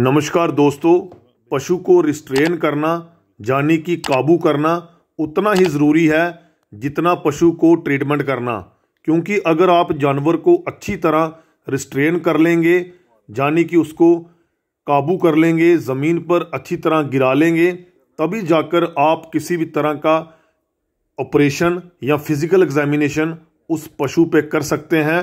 नमस्कार दोस्तों पशु को रिस्ट्रेन करना यानी कि काबू करना उतना ही ज़रूरी है जितना पशु को ट्रीटमेंट करना क्योंकि अगर आप जानवर को अच्छी तरह रिस्ट्रेन कर लेंगे यानी कि उसको काबू कर लेंगे ज़मीन पर अच्छी तरह गिरा लेंगे तभी जाकर आप किसी भी तरह का ऑपरेशन या फिज़िकल एग्जामिनेशन उस पशु पे कर सकते हैं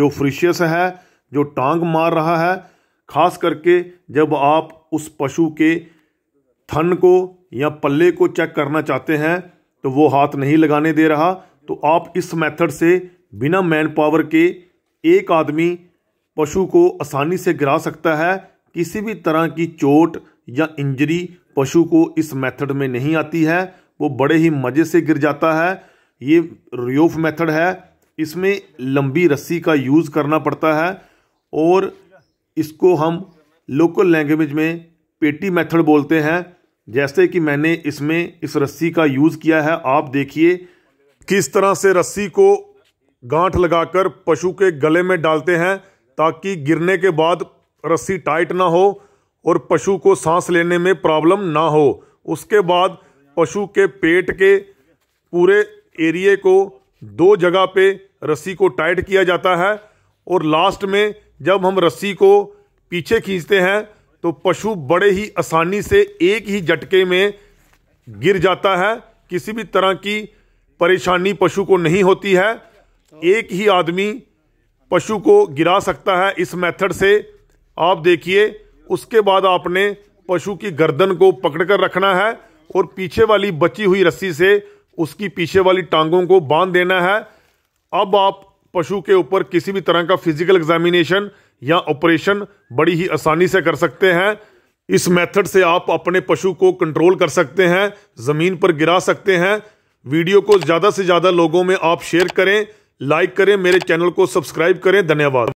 जो फ्रिशियस है जो टांग मार रहा है खास करके जब आप उस पशु के थन को या पल्ले को चेक करना चाहते हैं तो वो हाथ नहीं लगाने दे रहा तो आप इस मेथड से बिना मैन पावर के एक आदमी पशु को आसानी से गिरा सकता है किसी भी तरह की चोट या इंजरी पशु को इस मेथड में नहीं आती है वो बड़े ही मज़े से गिर जाता है ये रियोफ मेथड है इसमें लंबी रस्सी का यूज़ करना पड़ता है और इसको हम लोकल लैंग्वेज में पेटी मेथड बोलते हैं जैसे कि मैंने इसमें इस रस्सी का यूज़ किया है आप देखिए किस तरह से रस्सी को गांठ लगाकर पशु के गले में डालते हैं ताकि गिरने के बाद रस्सी टाइट ना हो और पशु को सांस लेने में प्रॉब्लम ना हो उसके बाद पशु के पेट के पूरे एरिए को दो जगह पे रस्सी को टाइट किया जाता है और लास्ट में जब हम रस्सी को पीछे खींचते हैं तो पशु बड़े ही आसानी से एक ही झटके में गिर जाता है किसी भी तरह की परेशानी पशु को नहीं होती है एक ही आदमी पशु को गिरा सकता है इस मेथड से आप देखिए उसके बाद आपने पशु की गर्दन को पकड़कर रखना है और पीछे वाली बची हुई रस्सी से उसकी पीछे वाली टांगों को बांध देना है अब आप पशु के ऊपर किसी भी तरह का फिजिकल एग्जामिनेशन या ऑपरेशन बड़ी ही आसानी से कर सकते हैं इस मेथड से आप अपने पशु को कंट्रोल कर सकते हैं ज़मीन पर गिरा सकते हैं वीडियो को ज़्यादा से ज़्यादा लोगों में आप शेयर करें लाइक करें मेरे चैनल को सब्सक्राइब करें धन्यवाद